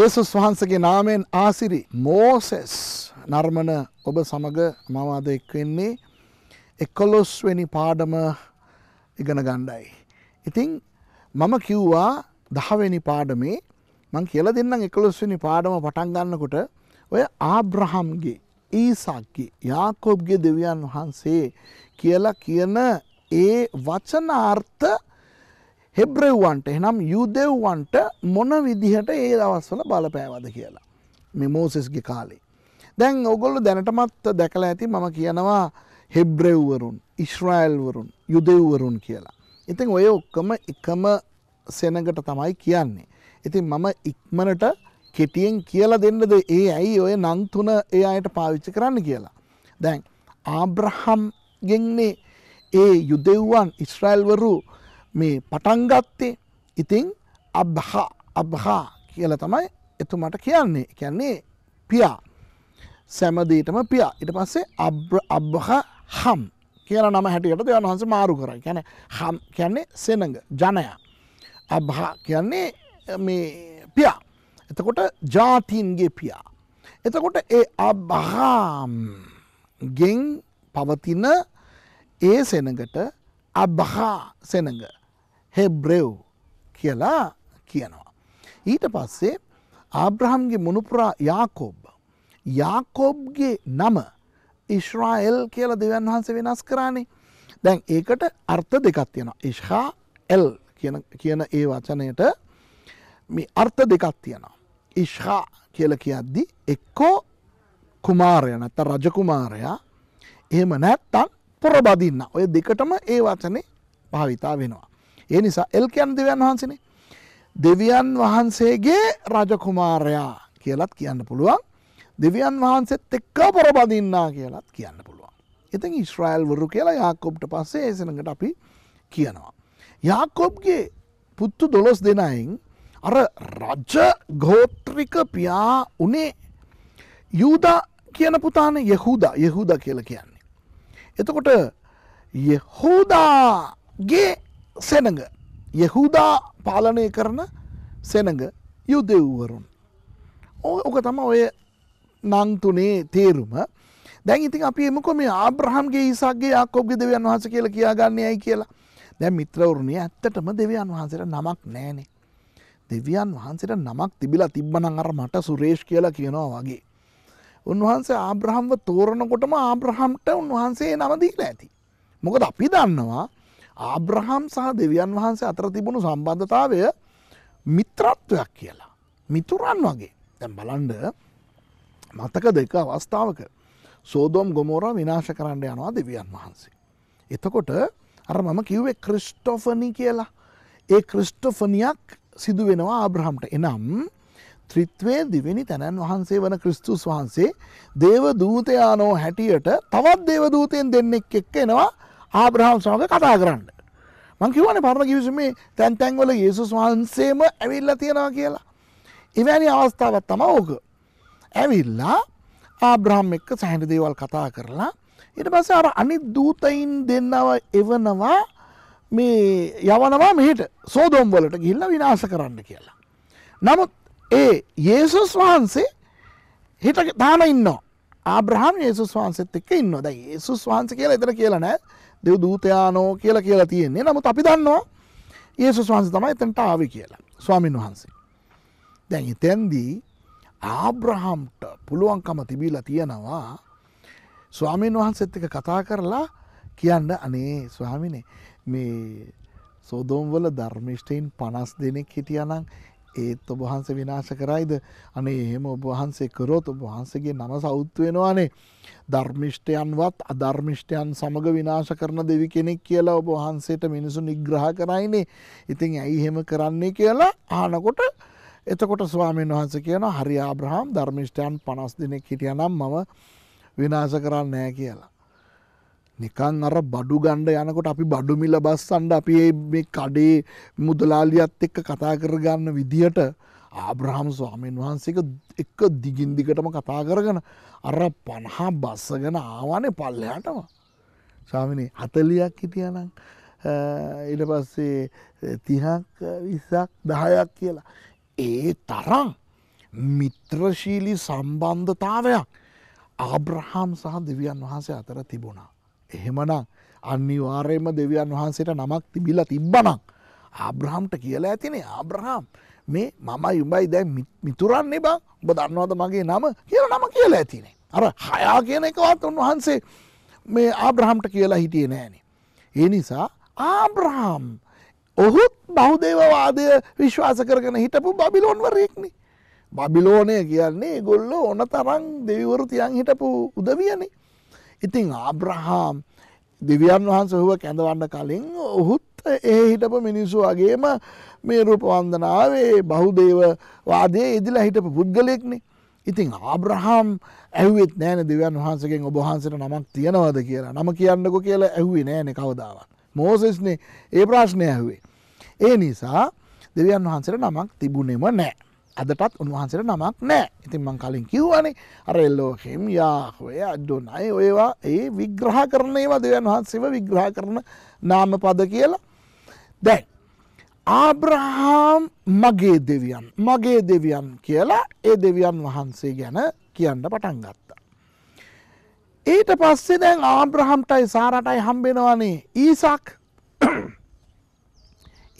යේසුස් වහන්සගේ නාමයෙන් ආසිරි මෝසෙස් නර්මන ඔබ සමඟ මම අද එක්වෙන්නේ එකොලොස්වෙනි පාඩම ඉගෙන ගණ්ඩයි. ඉතිං මම කිව්වා දහවෙනි පාඩමේ මං කියල දෙන්නම් එකොලොස්වෙනි පාඩම පටන් ගන්නකොට ඔය ආබ්‍රහම්ගේ ඊසක්ගේ යාකොබ්ගේ දෙවියන් වහන්සේ කියලා කියන ඒ වචනාර්ථ හෙබ්‍රෙව්වන්ට එනම් යුදෙව්වන්ට මොන විදිහට ඒ දවස්වල බලපෑවද කියලා. මෙමෝසිස්ගේ කාලේ. දැන් ඔගොල්ලු දැනටමත් දැකලා ඇති මම කියනවා හෙබ්‍රෙව්වරුන් ඉශ්‍රයිල්වරුන් යුදෙව්වරුන් කියලා. ඉතින් ඔය ඔක්කම එකම සෙනගට තමයි කියන්නේ. ඉතින් මම ඉක්මනට කෙටියෙන් කියලා දෙන්නද ඒ ඇයි ඔය නංතුන ඒ අයට පාවිච්චි කරන්න කියලා. දැන් ආබ්‍රහම් ගෙන්නේ ඒ යුදෙව්වන් ඉස්්‍රයිල්වරු මේ පටන් ගත්තේ ඉතිං අබ්හා අබ්හා කියල තමයි එතුමට කියන්නේ කියන්නේ පියා සැමදීටම පියා ඉට පස්සේ අබ්‍ර අබ්බහ හම් කියල නම හැටියට දෙවන් වහන්ස මාරු කරයි කියැන හම් කියන්නේ සෙනඟ ජනය අබ්හා කියන්නේ මේ පියා එතකොට ජාතින්ගේ පියා එතකොට ඒ අබ්හාම් ගෙන් පවතින ඒ සෙනඟට අබ්හා සෙනඟ හෙබ්‍රෙව් කියලා කියනවා. ඊට පස්සේ ආබ්‍රහම්ගේ මුණුපුරා යාකොබ්. යාකොබ්ගේ නම ඉශ්‍රායිල් කියල දෙවන් වහන්සේ වෙනස් කරන්නේ. දැන් ඒකට අර්ථ දෙකක් තියෙනවා. ඉශ්හා එල් කියන ඒ වචනයට මේ අර්ථ දෙකක් තියෙනවා. ඉශ්හා කියල කියද්දි එක්කෝ කුමාරය නැත රජකුමාරයා එහෙම නැත්තන් පොරබදින්න ඔය දෙකටම ඒ වචනේ භාවිතා වෙනවා. ඒ නිසා එල් කියන් දෙවියන් වහන්සනේ දෙවියන් වහන්සේගේ රජකුමාරයා කියලත් කියන්න පුළුවන් දෙවියන් වහන්සේත් එක්ක පොරබඳන්නා කියලත් කියන්න පුළුවන්. එතින් ඉස්්‍රයිල් වරු කියලා යාකොබ්ට පස්සේ ඒසනකට අපි කියනවා. යාකොබ්ගේ පුත්තු දොළොස් දෙනයින් අර රජ්ජ ගෝත්‍රික පියා උනේ යුද කියන පුතාන යෙහුද යෙහුද කියල කියන්නේ. එතකොට යෙහෝදාගේ සෙනඟ යහුදා පාලනය කරන සෙනඟ යුදෙව්වරුන්. ඕක තම ඔය නංතුනේ තේරුම දැන් ඉතින් අපි එමකො මේ ආබ්‍රහම්ගේ ඒසාගේ අකොබ්ග දෙවන් වහස කියල කියාගන්නේ ඇයි කියලා දැන් මිත්‍රවරුණේ ඇත්තටම දෙවියන් වහන්සේට නමක් නෑනේ. දෙවියන් වහන්සේට නමක් තිබිලා තිබ්බනං අර මට සුරේෂ් කියලා කියනවා වගේ. උන්වහන්සේ ආබ්‍රහම්ව තෝරණකොටම ආබ්‍රහම්ට උන්වහන්සේ නමදීලා ඇති. මොකද අපි දන්නවා ආබ්‍රහම් සහ දෙවියන් වහන්සේ අතර තිබුණු සම්බන්ධතාවය මිත්‍රත්වයක් කියලා. මිතුරන් වගේ තැම් බලන්ඩ මතක දෙක අවස්ථාවක සෝදෝම් ගොමෝර විනාශ කරන්න යනවා දෙවියන් වහන්සේ. එතකොට අර මම කිව්වේ ක්‍රිස්්ටෝෆනි කියලා ඒ ක්‍රිස්්ටෝෆනියක් සිදුවෙනවා ආබ්‍රහම්ට එනම් ත්‍රිත්වේ දිවිනි තැනන් වහන්සේ වන ක්‍රිස්තුස් වහන්සේ දේව දූතයානෝ හැටියට තවත් දේවදූතයෙන් දෙන්නෙක් එක්ක එනවා ආබ්‍රහම් සමග කතා කරන්න. මංකිවන පරණ කිවිසුමේ තැන්තැන්වල යේසුස් වහන්සේම ඇවිල්ල තියෙනවා කියලා. එවැනි අවස්ථාවත් තම ඕක. ඇවිල්ලා ආබ්‍රහම් එක්ක සැහිට දේවල් කතා කරලා ඉට පස අර අනි දූතයින් දෙන්නව එවනවා මේ යවනවා මෙහිට සෝදොම් වලට ගිල්ල විනාස කරන්න කියලා. නමුත් ඒ යේසුස් වහන්සේ හිට දාන ඉන්න ආබ්‍රහම් යේසුස් වහන්සත් එක්ක ඉන්න දැයි යේසුස් වහන්ස කියලා එතර කියලනෑ දෙව් දූතයානෝ කියලා කියලා තියෙන්නේ නමුත් අපි දන්නවා ඒසුස් වහන්සේ තමයි එතනට ආවේ කියලා ස්වාමීන් වහන්සේ. දැන් එතෙන්දී ආබ්‍රහම්ට පුළුවන්කම තිබිලා තියෙනවා ස්වාමීන් වහන්සේත් එක කතා කරලා කියන්න අනේ ස්වාමිනේ මේ සෝදෝම්වල ධර්මිෂ්ටයින් පනස් දෙනෙක් හිටියනම් ඒත් ඔබ වහන්සේ විනාශ කරයිද අනේ එහෙම ඔබ වහන්සේ කරොත් ඔබ වහන්සේගේ නම සෞත්තු වෙනවානේ ධර්මිෂ්ඨයන්වත් අධර්මිෂ්ඨයන් සමග විනාශ කරන දෙවි කෙනෙක් කියලා ඔබ වහන්සේට මිනිසු නිග්‍රහ කරයිනේ ඉතින් ඇයි එහෙම කරන්නේ කියලා ආනකොට එතකොට ස්වාමීන් වහන්සේ කියන හරි ආබ්‍රහම් ධර්මිෂ්ඨයන් පනස් දෙනෙක් හිටියනම් මම විනාශ කරන්නේ නැහැ කියලා නිකන් අර බඩු ගණ්ඩ යනකොට අපි බඩුමිල බස්සන්ඩ අපි මේ කඩේ මුදලාලියත් එක්ක කතා කරගන්න විදිහට ආබ්‍රහම් ස්වාමීන් වහන්සේක එක දිගින්දිකටම කතා කරගන අර පණහා බස්සගෙන ආවානේ පල්ලයාටම ස්වාමිනේ හතලියක් හිටියනම් ඉට පස්සේ තිහක් විසක් දහයක් කියලා. ඒ තරම් මිත්‍රශීලි සම්බන්ධතාවයක් ආබ්‍රහම් සහ දෙවියන් වහන්සේ අතර තිබුණා. එහෙමනම් අනිවාර්යයෙන්ම දෙවියන් වහන්සේට නමක් තිබිලා තිබ්බනම් ආබ්‍රහම්ට කියලා ඇතිනේ ආබ්‍රහම් මේ මමයි උඹයි දැන් මිතුරන්නේ බං ඔබ දන්නවද මගේ නම කියලා නම කියලා ඇතිනේ අර හයා කියන එකවත් උන්වහන්සේ මේ ආබ්‍රහම්ට කියලා හිටියේ නෑනේ ඒ නිසා ආබ්‍රහම් ඔහුත් බෞදේවවාදය විශ්වාස කරගෙන හිටපු බබිලොන්වරයෙක්නේ බබිලෝනය කියන්නේ ගොල්ලෝ ඕන තරන් දෙවිවරු තියන් හිටපු උදවියනේ ඉතින් ආබ්‍රහාම් දෙවියන් වහන්ස හුව කැඳවන්න කලින් ඔහුත් ඒ හිටපු මිනිස්සු වගේම මේ රූපවන්දනාවේ බහුදේව වාදය ඉදිලා හිටපු පුද්ගලයෙක්නේ ඉතින් ආබ්‍රහාම් ඇහුවත් නෑන දෙවන් වහන්සකෙන් ඔබහන්සට නමක් තියෙනවද කියලා නම කියන්නකො කියලා ඇහුවේ නෑන කවදාවත්. මෝසෙස්නේ ඒ ප්‍රශ්නය ඇහුවේ. ඒ නිසා දෙවියන් වහන්සට නමක් තිබුණෙම නෑ. අදටත් උන්වහන්සේට නමක් නෑ ඉතින් මං කලින් කිව්වනේ අර එල්ලෝකෙම් යාහොය අඩුනයි ඔයවා ඒ විග්‍රහ කරනේවා දෙවන් වහන්සේව විග්‍රහ කරන නාම පද කියලා දැන් ආබ්‍රහාම් මගේ දෙවියන් මගේ දෙවියන් කියලා ඒ දෙවියන් වහන්සේ ගැන කියන්න පටන් ගත්තා. ඊට පස්සේ දැන් ආබ්‍රහම්ටයි සාරටයි හම්බෙනවනේ ඊසක්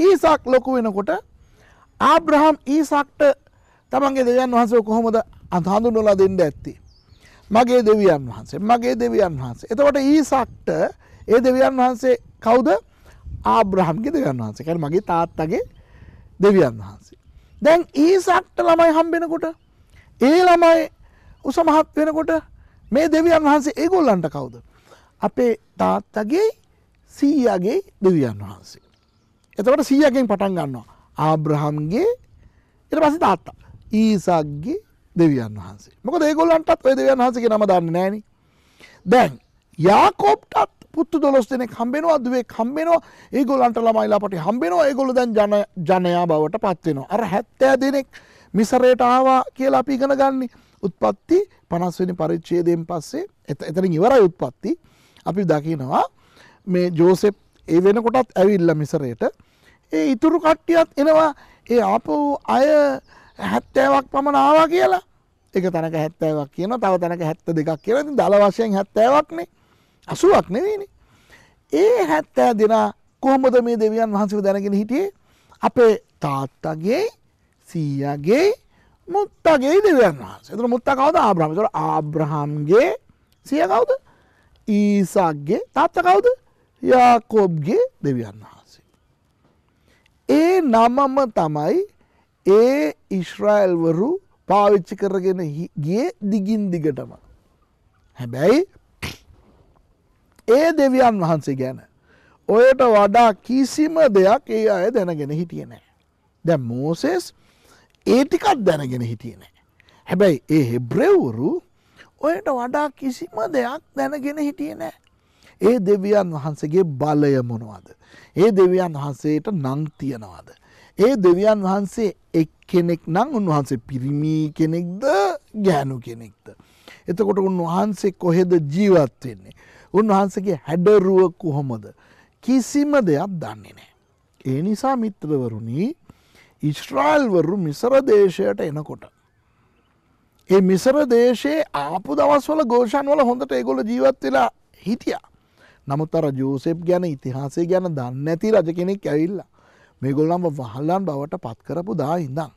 ඊසක් ලොකු වෙනකොට ආබ්‍රහම් ඊසක්ට තමන්ගේ දෙවියන් වහන්සේ කොහොමද අඳහඳුනලා දෙන්න ඇත්තේ. මගේ දෙවියන් වහන්සේ මගේ දෙවියන් වහන්සේ. එතකොට ඊසක්ට ඒ දෙවියන් වහන්සේ කවුද ආබ්‍රහම්ගේ දෙවියන් වහන්සේ කර මගේ තාත්තගේ දෙවියන් වහන්සේ. දැන් ඊසක්ට ළමයි හම්බෙනකොට ඒ ළමයි උසමහත් වෙනකොට මේ දෙවියන් වහන්සේ ඒගොල්ලන්ට කවුද. අපේ තාත්තගේ සීයාගේ දෙවියන් වහන්සේ. එතකට සීයගෙන් පටන් ගන්නවා. ආබ්‍රහම්ගේ ඉට පසි තාත්තා ඊසාක්ගේ දෙවියන් වහන්සේ මොක දේගොල්ලන්ටත් ඔය දෙවියන් වහන්සගේ නම දන්න නෑන දැන් යාකෝප්ටත් පුත්තු දොස් දෙනෙක් හම්බෙනවා දුවේ කම්බෙනවා ඒගොලන්ට ළමයිලාපට හම්බෙනවා ඒගොල දැන් ජනයා බවට පත්වෙනවා අර හැත්තෑ දෙනෙක් මිසරයට ආවා කියලා අපි ඉගෙන ගන්නේ උත්පත්ති පනස්වෙනි පරිච්චේදයෙන් පස්සේ එතන ඉවරයි උත්පත්ති අපි දකිනවා මේ ජෝසෙප් ඒ වෙනකොටත් ඇවිල්ල මිසරයට ඒ ඉතුරු කට්ටියත් එනවා ඒ ආපෝ අය හැත්තෑවක් පමණ ආවා කියලා එක තැනක හැත්තෑවක් කියන තව තැනක හැත්ත දෙකක් කියලා ති දළ වශයෙන් හැත්තෑවක්නේ අසුවක් නෙවෙනි ඒ හැත්තෑ දෙනා කොහොමද මේ දෙවියන් වහන්සේ දැනගෙන හිටියේ අපේ තාත්තගේ සීයගේ මුත්තගේ දෙවන් වහස තුර මුත්ත කවද ආබ්‍රහම තුර ආබ්‍රහම්ගේ සිය කවුද ඊසක්ගේ තාත්ත කවුද යකොබ්ගේ දෙවියන් වහස ඒ නමම තමයි ඒ ඉශ්‍රායල්වරු පාවිච්චි කරගෙන ගිය දිගින් දිගටම. හැබැයි ඒ දෙවියන් වහන්සේ ගැන. ඔයට වඩා කිසිම දෙයක් ඒ අය දැනගෙන හිටිය නෑ. දැ මෝසෙස් ඒටිකත් දැනගෙන හිටිය නෑ. හැබැයි ඒ හෙබ්‍රෙවුරු ඔයට වඩා කිසිම දෙයක් දැනගෙන හිටිය නෑ. ඒ දෙවියන් වහන්සේගේ බලය මොනවද? ඒ දෙවියන් වහන්සේට නම් තියනවද? ඒ දෙවියන් වහන්සේ එක්කෙනෙක් නම් උන්වහන්සේ පිරිමි කෙනෙක්ද ගෑනු කෙනෙක්ද? එතකොට උන්වහන්සේ කොහෙද ජීවත් වෙන්නේ? උන්වහන්සේගේ හැඩරුව කොහොමද? කිසිම දෙයක් දන්නේ නැහැ. ඒ නිසා මිත්‍රවරුනි ඉස්රායිල්වරු මිසර දේශයට එනකොට. ඒ මිසර දේශයේ ආපු දවස්වල ගෝෂන් වල හොඳට ඒගොල්ල ජීවත් වෙලා හිටියා. නමුත් අර ජෝසෙප් ගැන ඉතිහාසේ ගැන දන්නැති රජ කෙනෙක් ඇවිල්ලා මේගොල්ලම්ම වහල්ලන් බවට පත් කරපු දා ඉඳං.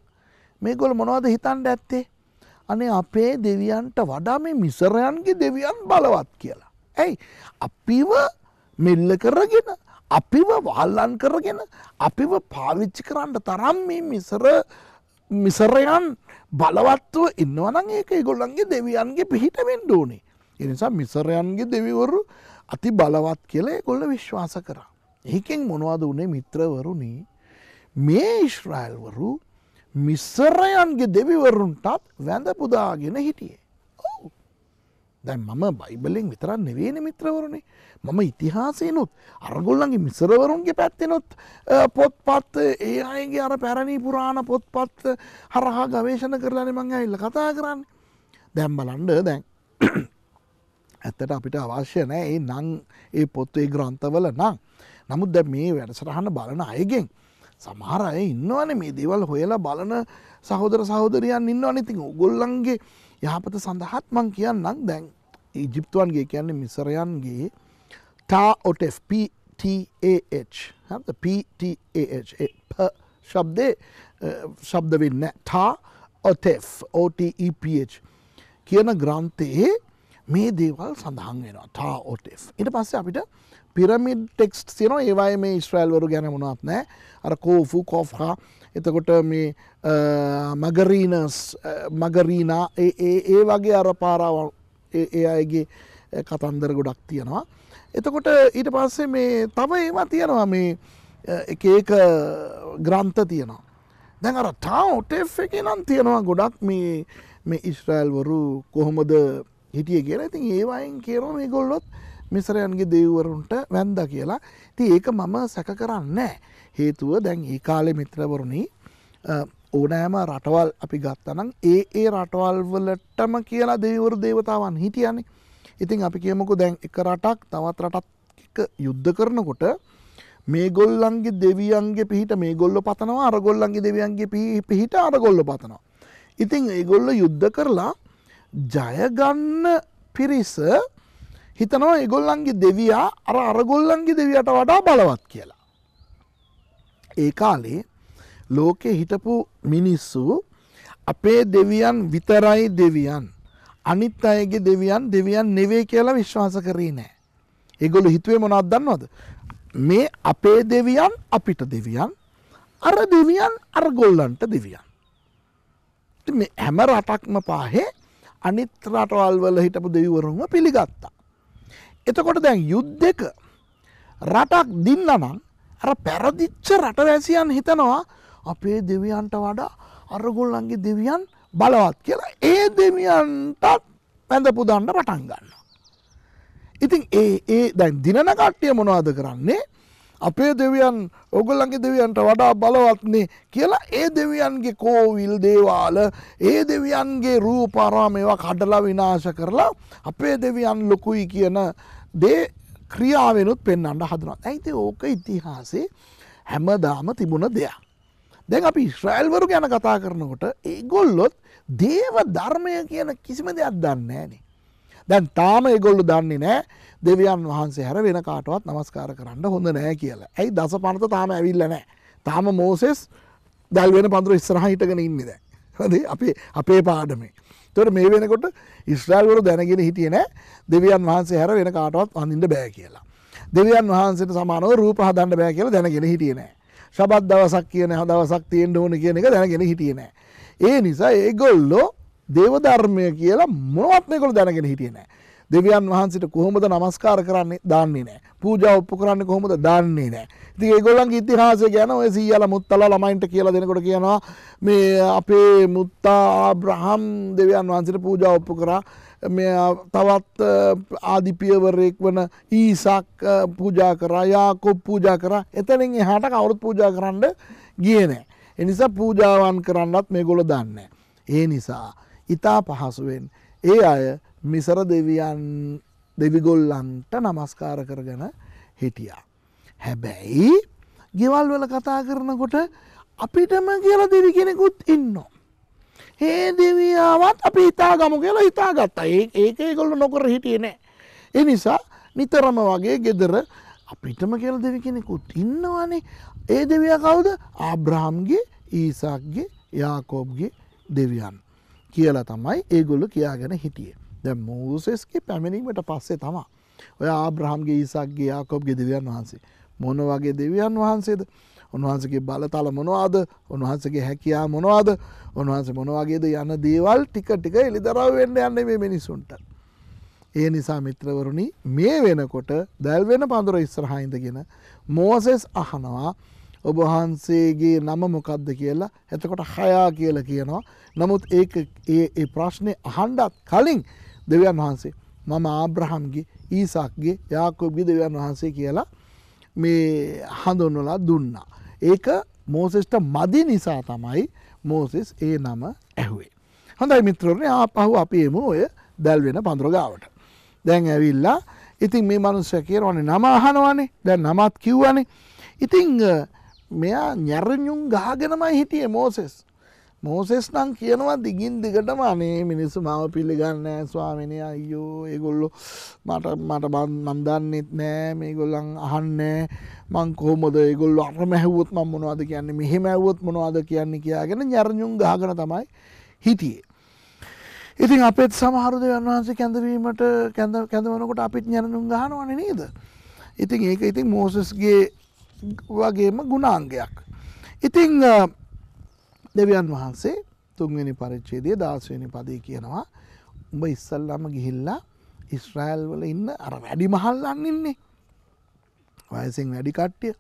මේගොල් මොනවද හිතන්ට ඇත්තේ. අනේ අපේ දෙවියන්ට වඩා මේ මිසරයන්ගේ දෙවියන් බලවත් කියලා. ඇයි අපිව මෙල්ල කරගෙන අපිව වහල්ලන් කරගෙන අපිව පාවිච්චි කරන්න තරම් මේ මිසර මිසරයන් බලවත්ව ඉන්නවනන් ඒක ගොල්ලන්ගේ දෙවියන්ගේ පිහිට වෙන්ඩෝනේ. එනිසා මිසරයන්ගේ දෙවිවරු අති බලවත් කියලා ගොල්ල විශ්වාස කරා. ඒකෙන් මොනවද වනේ මිත්‍රවරුණි මේ ඉශ්‍රයිල්වරු මිස්සරයන්ගේ දෙවිවරුන්ටත් වැඳ පුදාගෙන හිටියේ. ඔවු. දැන් මම බයිබලෙන් විතරන් නෙවේන මිත්‍රවරුණේ මම ඉතිහාසයනුත් අරගොල්ලන්ගේ මිසරවරුන්ගේ පැත්තෙනොත් පොත්පත් ඒ අයගේ අර පැරණී පුරාණ පොත්පත් හරහා ගවේශණ කරලන මං ඇල්ල කතා කරන්න දැම් බලන්ඩ දැන් ඇත්තට අපිට අවශ්‍ය නෑ ඒ නං ඒ පොත්වේ ග්‍රන්ථවල නම් නමුත් දැ මේ වැඩසටහන්න බලන අයගෙන් සමහර අය ඉන්නවන මේ දේවල් හොයලා බලන සහෝදර සහෝදරයන් ඉන්න අනිතින් උගොල්ලන්ගේ යහපත සඳහත් මං කියන්නම් දැන් ජිප්තුවන්ගේ කියන්නේ මිසරයන්ගේ තා ඔටF PTAH ශබ්දය ශබ්ද වෙන්න තා ඔටF OTEPH කියන ග්‍රන්ථයේ මේ දේවල් සඳහන් වෙන තා ඔට ඉට පස්ස අපිට පිරමිඩ් ටෙක්ස්් තියන ඒවයි මේ ඉස්්‍රයිල්වරු ගැනමුණත් නෑ අර කෝෆු කෝෆ්හා එතකොට මේ මගරීනස් මගරීනා ඒ වගේ අර පාරාව ඒ අයගේ කතන්දර ගොඩක් තියෙනවා. එතකොට ඊට පස්සේ මේ තව ඒවා තියෙනවා මේ එකඒක ග්‍රන්ථ තියෙනවා. දැන් අර ටව් ටේ එක නම් තියෙනවා ගොඩක් මේ ඉස්්‍රයිල්වරු කොහොමද හිටිය කියලා ඉතින් ඒවායින් කියනවා මේ ගොල්ලොත් මිසරයන්ගේ දෙව්වරුන්ට වැන්ද කියලා ති ඒක මම සැක කරන්න හේතුව දැන් ඒ කාලෙ මිත්‍රවරුණි ඕනෑම රටවල් අපි ගත්තනම් ඒ ඒ රටවල්වලටම කියලා දෙවරු දේවතාවන් හිටියන්නේ ඉතින් අපි කියමුකු දැන් එක රටක් තවත් රටත් යුද්ධ කරනකොට මේ ගොල්ලන්ගේ දෙවියන්ගේ පිහිට මේ ගොල්ල පතනවා අරගොල්ලන්ගේ දෙවියන්ගේ පිහිට අරගොල්ල පතනවා. ඉතින් ඒගොල්ල යුද්ධ කරලා ජයගන්න පිරිස හිතනවා ඒගොල්ලන්ගේ දෙවයා අර අරගොල්ලන්ගේ දෙවියට වඩා බලවත් කියලා. ඒ කාලේ ලෝකෙ හිටපු මිනිස්සු අපේ දෙවියන් විතරයි දෙවියන් අනිත් අයගේ දෙවියන් දෙවියන් නෙවේ කියලා විශ්වාස කරී නෑ. ඒගොලු හිතුවේ මොනත් දන්නවද. මේ අපේ දෙවියන් අපිට දෙවියන් අර දෙවියන් අරගොල්ලන්ට දෙවියන්. හැම රටක්ම පාහේ අනිත් රටවල් වල හිටපු දෙවිවරුන්ම පිළිගත්තා. එතකොට දැන් යුද්ධක රටක් දින්නනම් අර පැරදිච්ච රටවැසියන් හිතනවා අපේ දෙවියන්ට වඩා අරගොල්ලන්ගේ දෙවියන් බලවත් කියලා ඒ දෙවියන්ටත් පැඳපුදන්න පටන් ගන්න. ඉතින් ඒ ඒ දැන් දිනන කට්ටිය මොනවාද කරන්නේ අපේ දෙවියන් ඔගොල්ලන්ගේ දෙවියන්ට වඩා බලවත්නේ කියලා ඒ දෙවියන්ගේ කෝවිල් දේවාල ඒ දෙවියන්ගේ රූපාරාම ඒවා කඩලා විනාශ කරලා අපේ දෙවියන් ලොකුයි කියන දේ ක්‍රියාවෙනුත් පෙන්න්නට හදනවා. ඇයිති ඕක ඉතිහාසේ හැමදාම තිබුණ දෙයක්. දැන් අපි ශ්‍රෑල්වරු ගැන කතා කරනකොට ඒගොල්ලොත් දේව ධර්මය කියන කිසිම දෙයක් දන්නේනේ. දැන් තාම ඒගොල්ලු දන්නේ නෑ දෙවියන් වහන්සේ හැර වෙන කාටවත් නමස්කාර කරන්න හොඳ නෑ කියලා ඇයි දස පනත තාම ඇවිල්ල නෑ තාම මෝසෙස් දැල්වෙන පඳුර ඉස්සරහ හිටගෙන ඉන්නද හද අපේ අපේ පාඩමේ තොර මේ වෙනකොට ඉස්්‍රාල්වරු දැනගෙන හිටිය නෑ දෙවියන් වහන්සේ හැර වෙන කාටවත් අඳින්ට බෑ කියලා. දෙවියන් වහන්සට සමානව රූප හදන්න බෑ කියලා දැනගෙන හිටිය නෑ. ශබත් දවසක් කියන හදවසක් තියෙන් ඕන කියන එක දැනගෙන හිටිය නෑ. ඒ නිසා ඒගොල්ලෝ දේවධර්මය කියලා මොනවත් මේකොළ දැනගෙන හිටිය නෑ. දෙවියන් වහන්සට කොහොමද නමස්කාර කරන්නේ දාන්නේ නෑ පූජ ඔප්පු කරන්න කොහොමද දන්නේ නෑ ති ගොල්ලන් ඉතිහාස ගැන ඔය සීයල මුත්තල ළමයින්ට කියලා දෙනකොට කියනවා මේ අපේ මුත්තා බ්‍රහම් දෙවියන් වහන්සට පූජ ඔප්පු කරා තවත් ආධිපියවරයෙක් වන ඊසක් පූජා කරා යාකොප් පූජා කරා එතනින් එහට කවුරුත් පූජා කරන්න ගියනෑ එනිසා පූජාවන් කරන්නත් මේ ගොල දන්න ඒ නිසා. ඉතා පහසුවෙන් ඒ අය මිසර දෙවියන් දෙවිගොල්ලන්ට නමස්කාර කරගෙන හිටියා. හැබැයි ගෙවල් වල කතා කරනකොට අපිටම කියල දෙවි කෙනෙකුත් ඉන්න. ඒ දෙවියාවත් අපි ඉතා ගමු කියලා ඉතා ගත්තා ඒ ඒක ගොල්ල නොකර හිටිය නෑ. එනිසා නිතරම වගේ ගෙදර අපිටම කියල දෙවි කෙනෙකුත් ඉන්නවානේ ඒ දෙවිය කවුද ආබ්‍රාම්ගේ ඊසාක්ගේ යාකෝබ්ගේ දෙවියන්. කියලා තමයි ඒගොල්ලු කියාගෙන හිටියේ. දැන් මෝසෙස්ගේ පැමිණීමට පස්සේ තමයි ඔය ආබ්‍රහම්ගේ ඊසාක්ගේ යාකෝබ්ගේ දෙවියන් වහන්සේ මොන වගේ දෙවියන් වහන්සේද උන්වහන්සේගේ බලතල මොනවාද උන්වහන්සේගේ හැකියා මොනවාද උන්වහන්සේ මොනවාගේද යන දේවල් ටික ටික එළිදරව් වෙන්න යන්නේ මේ මිනිසුන්ට. ඒ නිසා මිත්‍රවරුනි මේ වෙනකොට දැල්වෙන පඳුර ඉස්සරහා ඉඳගෙන මෝසෙස් අහනවා ඔබ වහන්සේගේ නම මොකක්ද කියලා එතකොට හයා කියලා කියනවා. නමුත් ඒක ඒ ප්‍රශ්නේ අහන්ඩත් කලින් දෙවියන් වහන්සේ මම ආබ්‍රහම්ගේ ඊසක්ගේ යාකොබ්ගේ දෙවියන් වහන්සේ කියලා මේ හඳුන්වලා දුන්නා. ඒක මෝසෙස්ට මදි නිසා තමයි මෝසෙස් ඒ නම ඇහුවේ. හොඳයි මිත්‍රරණය ආපහු අපේම ඔය දැල්වෙන පඳුරගාවට. දැන් ඇවිල්ලා ඉතින් මේ මනුස්සය කියරවන්නේ නම අහනවානේ දැන් නමත් කිව්වනේ ඉතිං මෙයා ñarñුන් ගහගෙනමයි හිටියේ මෝසෙස් මෝසෙස් නම් කියනවා දිගින් දිගටම අනේ මිනිස්සු මම පිළිගන්න ස්වාමිනය අයෝ ඒගොල්ලො මට මට බන් මන්දන්නෙත් නෑ මේගොල්ලන් අහන්නෑ මං කෝමද ඒගොල්ල අර මැහවුත් ම මොනවාද කියන්නේ මෙහෙ මැවුත් මොනවාද කියන්නේ කියාගෙන ñarñුන් ගාගන තමයි හිටියේ. ඉතින් අපත් සමහරු දෙවන් වහන්සේ කැඳවීමට කැඳවනකොට අපිත් ñarñුන් ගහනවන නේද. ඉතින් ඒක ඉතින් මෝසස්ගේ වගේම ගුණාංගයක්. ඉතිං දෙවියන් වහන්සේ තුන්වෙනි පරිච්චේදය දස්වනි පදී කියනවා උඹ ඉස්සල්ලම ගිහිල්ලා ඉස්්‍රෑල් වල ඉන්න අර වැඩි මහල්ලන්න ඉන්නේ. වයසින් වැඩිකට්ටිය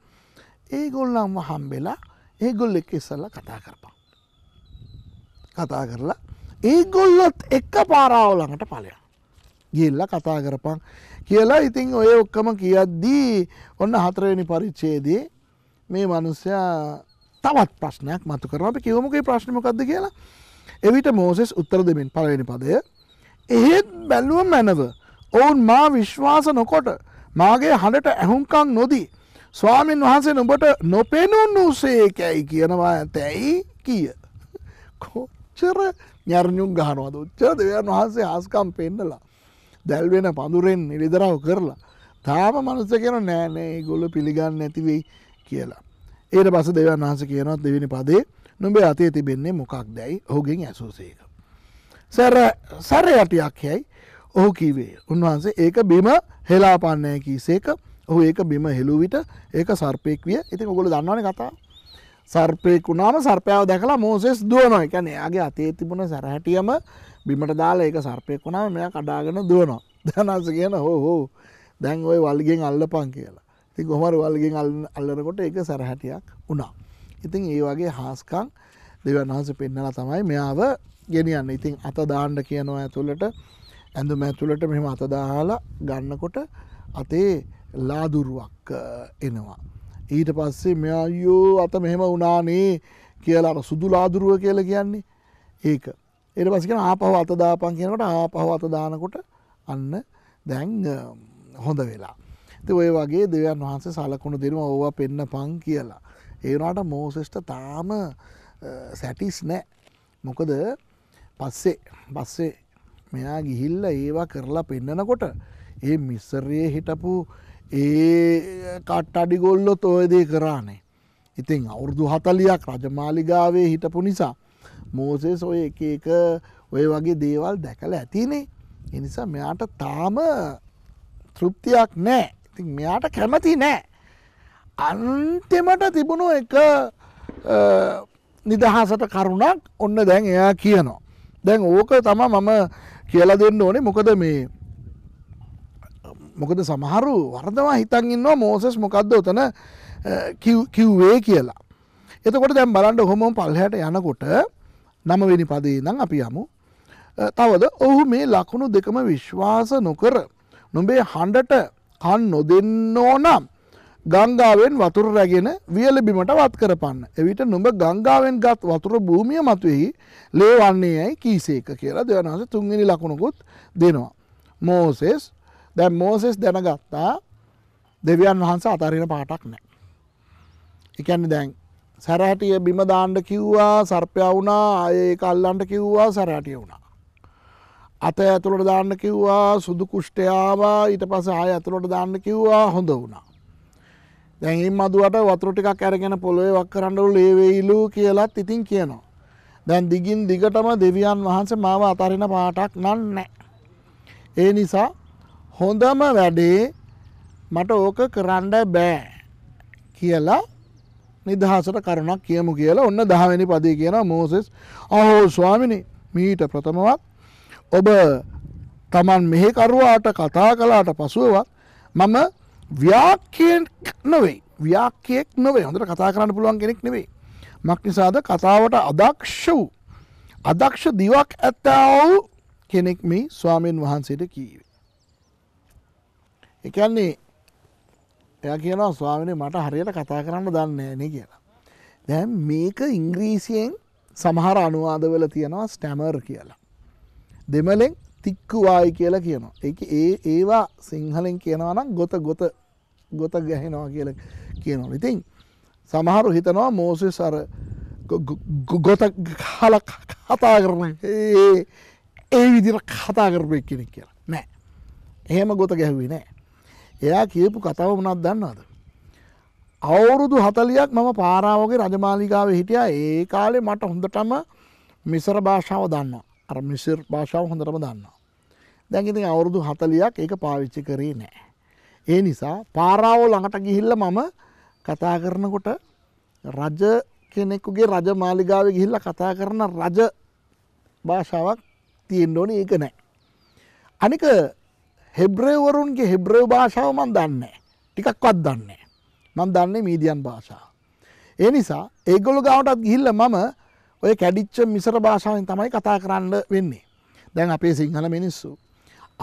ඒ ගොල්ලම්ම හම්බෙලා ඒ ගොල් එක ඉස්සල්ල කතා කරපා. කතා කරලා ඒ ගොල්ලොත් එක්ක පාරාවලඟට පලයක්. ගිහිල්ලා කතා කරපන් කියලා ඉතින් ඔය ඔක්කම කියද්දී ඔන්න හතරවෙනි පරිච්ඡේදයේ මේ මිනිස්සයා තවත් ප්‍රශ්නයක් මතු කරනවා අපි කිව්වමුකේ ප්‍රශ්නේ මොකද්ද කියලා එවිට මෝසෙස් උත්තර දෙමින් පළවෙනි පදය එහෙත් බැලුව මැනව ඔවුන් මා විශ්වාස නොකොට මාගේ හඬට ඇහුම්කන් නොදී ස්වාමීන් වහන්සේ නොබට නොපෙනුන් වූසේකැයි කියනවා ඇතැයි කිය කොච්චර යරණුම් ගහනවද උච්චර දෙවන් වහන්සේ හස්කම් පෙන්නලා දැල්වෙන පඳුරෙන් නිලිදරව් කරලා. තාම මනුස කියන නෑනේ ගොල්ල පිළිගන්න නැතිවෙයි කියලා. ඒට පස දෙවන් වහස කියනොත් දෙවිනි පදේ නොඹේ අතේ තිබෙන්නේ මොකක් දැයි ඔහුගෙන් ඇසෝසේක. සැර සැර යටයක් යැයි ඔහු කිවේ උන්වහන්සේ ඒක බිම හෙලාපන්නය කිසේක ඔහු ඒක බිම හෙළුවිට ඒක සර්පයෙක් විය ඉතින් ඔගොල දන්නවන කතා සර්පයකුණාම සර්පයාව දැකලා මෝසෙස් දුවනො එකැන එයාගේ අතේ තිබුණ සැරහැටියම බිමට දාලා ඒක සර්පයකුණාව මෙයා කඩාගෙන දුවනවා දැනස කියන හෝ හෝ දැන් ඔය වල්ගෙන් අල්ලපන් කියලා ති ගොමර වල්ගෙන් අල්ලනකොට එක සැරහැටියක් වුණා ඉතින් ඒ වගේ හාස්කං දෙවන් වහස පෙන්නලා තමයි මෙයාව ගෙනියන්න ඉතින් අත දාණ්ඩ කියනවා ඇතුළට ඇඳු මැතුළට මෙම අතදාහලා ගන්නකොට අතේ ලාදුරුවක් එනවා ඊට පස්සේ මෙයා යෝ අත මෙහෙම උනානේ කියලා සුදුලාදුරුව කියල කියන්නේ ඒක එට පසිකන ආපහව අතදාපන් කියනකට ආපහව අතදානකොට අන්න දැන් හොඳ වෙලා ති ඔය වගේ දෙවන් වහන්සේ සලකුණු දෙනම ඕවා පෙන්න පං කියලා ඒනාට මෝසෙෂ්ට තාම සැටිස් නෑ මොකද පස්සේ පස්සේ මෙයා ගිහිල්ල ඒවා කරලා පෙන්නනකොට ඒ මිස්සරයේ හිටපු ඒ කට් අඩිගොල්ලොත් ඔයදේ කරානේ. ඉතින් අවුරුදු හතලියක් රජමාලිගාවේ හිටපු නිසා. මෝසේ සොය එක එක ඔය වගේ දේවල් දැකල ඇතිනේ. එනිසා මෙයාට තාම තෘප්තියක් නෑ ඉතින් මෙයාට කැමති නෑ. අන්තිමට තිබුණු එක නිදහසට කරුණක් ඔන්න දැන් එයා කියනවා. දැන් ඕක තම මම කියල දෙන්න ඕනේ මොකද මේ මොකද සමහරු වර්දවා හිතන් ඉන්නවා මෝසෙස් මොකක්ද ඔතන කිව්වේ කියලා. එතකොට දැම් බලන්ඩ හොමෝ පල්හට යනකොට නමවෙනි පදේ නම් අපි යමු. තවද ඔහු මේ ලකුණු දෙකම විශ්වාස නොකර නොබේ හඬට කන් නොදෙන්නෝ නම් ගංගාවෙන් වතුර රැගෙන වියල බිමට වත් කරපන්න. එවිට නොඹ ගංගාවෙන් ගත් වතුර භූමිය මතුවෙහි ලේවන්නේ ඇයි කීසේක කියලා දෙවනස තුන්ගනි ලකුණකුත් දෙනවා. මෝසෙස් දැන් මෝසෙස් දැනගත්තා දෙවියන් වහන්ස අතරින පාටක් නෑ. එකන්න දැන් සැරහටිය බිමදාණ්ඩ කිව්වා සර්පය වුණා ඒ කල්ලන්ට කිව්වා සැරහටිය වුණා. අත ඇතුළට දාන්න කිව්වා සුදු කුෂ්ටයාවා ඊට පස ආය ඇතුළට දාන්න කිව්වා හොඳ වුණා. දැන්ම් අදුවට වතුර ටිකක් ඇරගෙන පොළොේ වක් කරන්නු ලේවෙයිලු කියලත් ඉතින් කියනවා. දැන් දිගින් දිගටම දෙවියන් වහන්සේ මාව අතරින පාටක් නන්නෑ. ඒ නිසා හොඳම වැඩේ මට ඕක කරන්න බෑ කියලා නිදහසට කරුණක් කියමු කියලා ඔන්න දහවැනි පදී කියන මෝසෙස් අහෝ ස්වාමිනි මීට ප්‍රථමවත් ඔබ තමන් මෙහෙකරුවාට කතා කලාට පසුවත් මම ව්‍යාක්කයෙන් නොවෙයි ව්‍යාක්කයෙක් නොවේ හොඳට කතා කරන්න පුළුවන් කෙනෙක් නෙවෙයි මක්නිසාද කතාවට අදක්ෂ වූ අදක්ෂ දිවක් ඇත්තාව කෙනෙක් මේ ස්වාමීන් වහන්සේට කීවේ. එකන්නේ එය කියනවා ස්වාමිනේ මට හරියට කතා කරන්න දන්නේ නේ කියලා. දැන් මේක ඉංග්‍රීසියෙන් සමහර අනුවාදවල තියෙනවා ස්ටැමර් කියලා. දෙමලෙන් තික්කුවායි කියලා කියනවා. එක ඒ ඒවා සිංහලෙන් කියනවනම් ගොත ගොත ගොත ගැහෙනවා කියල කියනවා. ඉතින් සමහරු හිතනවා මෝසෙස් අර ගොත හල කතා කරන ඒ විදිර කතා කරපය කෙනෙක් කියලා නෑ. එහෙම ගොත ගැහුවේ නෑ. එයා කියපු කතාව මනත් දන්නවද. අවුරුදු හතලියක් මම පාරාවගේ රජමාලිකාව හිටියා ඒ කාලේ මට හොඳටම මිසර භාෂාව දන්න අර මිසිර් භාෂාව හොඳටම දන්නවා. දැන්ඉති අවුරුදු හතලියක් ඒක පාවිච්චි කරේ නෑ. ඒ නිසා පාරාවෝ ළඟට ගිහිල්ල මම කතා කරනකොට රජ කෙනෙක්කුගේ රජ මාලිගාව ගිහිල්ල කතා කරන රජ භාෂාවක් තියෙන්ඩෝන ඒක නෑ. අනික හෙබ්‍රේවරුන්ගේ හෙබ්‍රව භාෂාව මන් දන්න ටිකක්වත් දන්නේ මන් දන්නේ මීදියන් භාෂාව. ඒ නිසා ඒගොලු ගාවටත් ගිහිල්ල මම ඔය කැඩිච්ච මිසර භාෂාවෙන් තමයි කතා කරන්න වෙන්නේ දැන් අපේ සිංහල මිනිස්සු.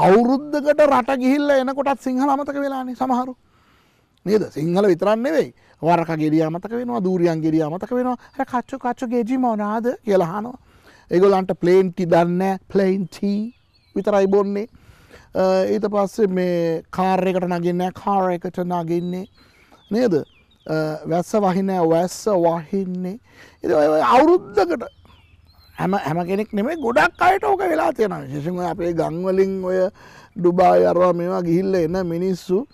අවුරුද්ධකට රට ගිහිල්ල එනකොටත් සිංහල අමතක වෙලානේ සමහරු. නේද සිංහල විතරන්නේ වෙයි වරක ගෙරිය අමතක වෙනවා දූරියන් ගෙරිය අමතක වෙනවා කච්චු කච්චු ගේජි මොනාද කියලහනවා. ඒගොලන්ට ප්ලේන්ටි දන්න ප්ලයින්ටී විතරයි බොන්නේ ඊට පස්සේ මේ කාර් එකට නගින්න කාර එකට නගින්නේ නේද වැස්ස වහිනෑ වැස්ස වහින්නේ ඉ අවුරුද්ධකට හැම හැම කෙනෙක් නෙමේ ගොඩක් අයට ඕක වෙලා තියෙන ශිසිම අපේ ගංවලින් ඔය ඩුබා අරවා මේවා ගිහිල්ල එන්න මිනිස්සු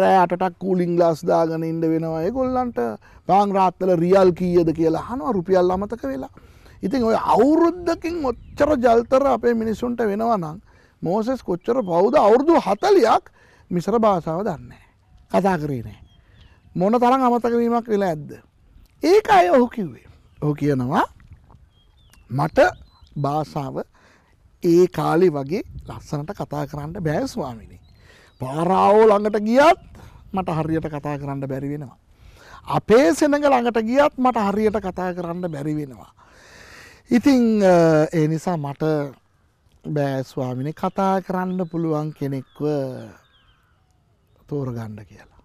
රෑ අටක් කූලිං ගලාස් දාගෙන ඉන්ඩ වෙනවාය ගොල්ලන්ට පාංරාත්තල රියල් කීයද කියලා හනුව රුපියල් අමතක වෙලා ඉතින් ඔය අවුරුද්ධකින් ඔච්චර ජල්තර අපේ මිනිසුන්ට වෙනවා නම් මෝසෙස් කොච්චර පෞද අවුරුදු හතලයක් මිසර භාෂාව දන්නේ. කතා කරනෑ. මොන තරම් අමතකවීමක් වෙලා ඇද්ද. ඒක අය ඔහු කිව්වේ. ඔහු කියනවා මට භාෂාව ඒ කාලි වගේ ලස්සනට කතා කරන්න බෑස්වාමිනි. පාරාවෝ ළඟට ගියත් මට හරියට කතා කරන්න බැරි වෙනවා. අපේ සෙනඟ ළඟට ගියත් මට හරියට කතා කරන්න බැරි වෙනවා. ඉතිං ඒ නිසා මට බෑස්වාමින කතා කරන්න පුළුවන් කෙනෙක්ව තෝරගණ්ඩ කියලා.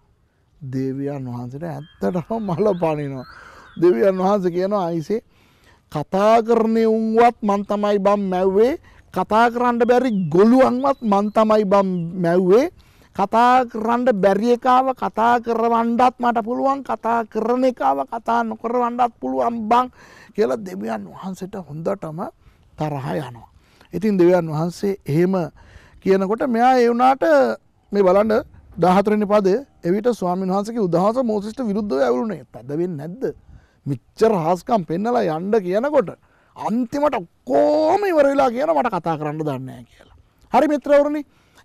දෙවියන් වහන්සට ඇත්තටම මල පනිනවා. දෙවියන් වහන්ස කියන අයිසේ කතා කරනය උන්වත් මන්තමයි බම් මැව්වේ කතා කරන්න බැරි ගොළුවන්වත් මන්තමයි බම් මැව්වේ කතා කරන්න බැරි එකාව කතා කරවන්නත් මට පුළුවන් කතා කරන එකාව කතා නොකරවන්නත් පුළුවන් බං කියලා දෙවියන් වහන්සට හොඳටම තරහ යනවා. ඉතින් දෙවියන් වහන්සේ එහෙම කියනකොට මෙයා ඒ වුණාට මේ බලන්න 14 පදේ එවිට ස්වාමීන් වහන්සේගේ උදහස මෝසෙස්ට විරුද්ධව ඇවුලුනේ. පැද වෙන්නේ නැද්ද? මිච්චර හාස්කම් පෙන්නලා යන්න කියනකොට අන්තිමට ඔක්කොම ඉවර වෙලා කියන මට කතා කරන්න දන්නේ නැහැ කියලා. හරි මිත්‍රවරුනි,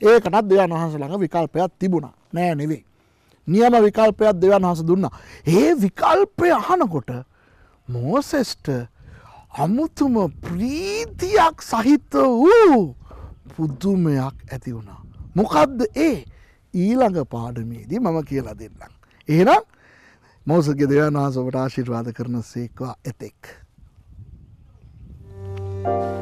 ඒකටත් දෙවියන් වහන්සේ ළඟ විකල්පයක් තිබුණා. නෑ නෙවෙයි. නියම විකල්පයක් දෙවියන් වහන්සේ දුන්නා. ඒ විකල්පය අහනකොට මෝසෙස්ට අමුතුම ප්‍රීතියක් සහිත වූ පුද්දුමයක් ඇති වුණා. මොකක්ද ඒ ඊළඟ පාඩමේදී මම කියලා දෙන්නම්. එහෙනම් මෝසගේ දෙවන් වහසවට ආශිර්වාද කරන සේක්වා එතෙක්. Thank you.